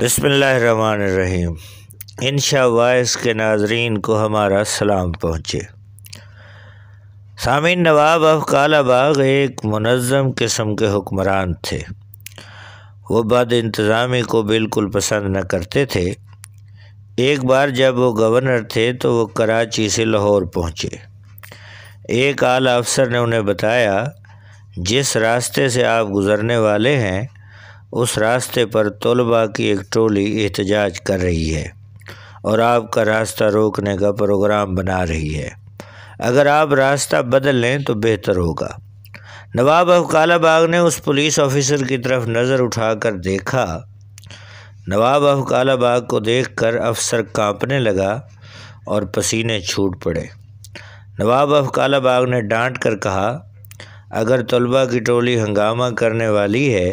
बसमीम इन वाइस के नाजरीन को हमारा सलाम पहुँचे सामिन नवाब अफ बाग एक मनज़म किस्म के हुक्मरान थे वो बद इंतज़ामी को बिल्कुल पसंद न करते थे एक बार जब वो गवर्नर थे तो वो कराची से लाहौर पहुँचे एक आला अफसर ने उन्हें बताया जिस रास्ते से आप गुज़रने वाले हैं उस रास्ते पर तलबा की एक टोली एहतजाज कर रही है और आपका रास्ता रोकने का प्रोग्राम बना रही है अगर आप रास्ता बदल लें तो बेहतर होगा नवाब अफकाला बाग ने उस पुलिस ऑफिसर की तरफ नज़र उठाकर देखा नवाब अफकाला बाग को देखकर अफसर कांपने लगा और पसीने छूट पड़े नवाब अफकाला बाग ने डांट कर कहा अगर तलबा की टोली हंगामा करने वाली है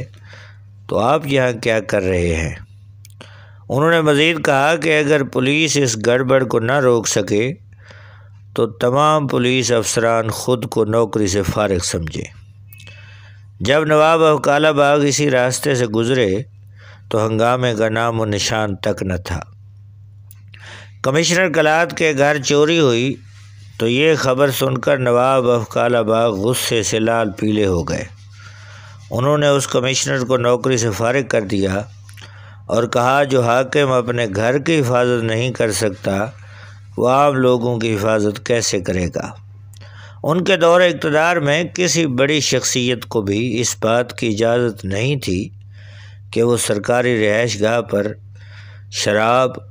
तो आप यहाँ क्या कर रहे हैं उन्होंने मज़ीद कहा कि अगर पुलिस इस गड़बड़ को ना रोक सके तो तमाम पुलिस अफसरान ख़ुद को नौकरी से फारग समझे जब नवाब और काला बाग इसी रास्ते से गुज़रे तो हंगामे का नाम व निशान तक न था कमिश्नर कलाद के घर चोरी हुई तो ये खबर सुनकर नवाब अफ काला बाग गुस्से से लाल पीले हो गए उन्होंने उस कमिश्नर को नौकरी से फारग कर दिया और कहा जो हाकिम अपने घर की हिफाजत नहीं कर सकता वह आम लोगों की हिफाजत कैसे करेगा उनके दौर इकतदार में किसी बड़ी शख्सियत को भी इस बात की इजाज़त नहीं थी कि वो सरकारी रिहाइश गाह पर शराब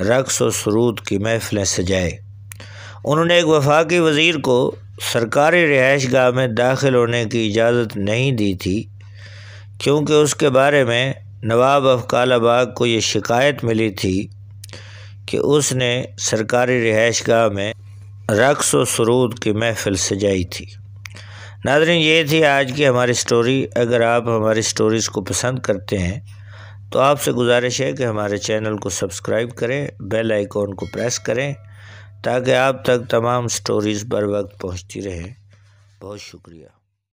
रक्स और सरूद की महफ़िलें सजाए उन्होंने एक वफाकी वज़ीर को सरकारी रिहाइश गाह में दाखिल होने की इजाज़त नहीं दी थी क्योंकि उसके बारे में नवाब अफकालाबाग को ये शिकायत मिली थी कि उसने सरकारी रिहाइश गाह में रक्स व सरूद की महफिल सजाई थी नादरीन ये थी आज की हमारी स्टोरी अगर आप हमारी स्टोरीज़ को पसंद करते हैं तो आपसे गुजारिश है कि हमारे चैनल को सब्सक्राइब करें बेल आइकॉन को प्रेस करें ताकि आप तक तमाम स्टोरीज़ बर वक्त पहुँचती रहें बहुत शुक्रिया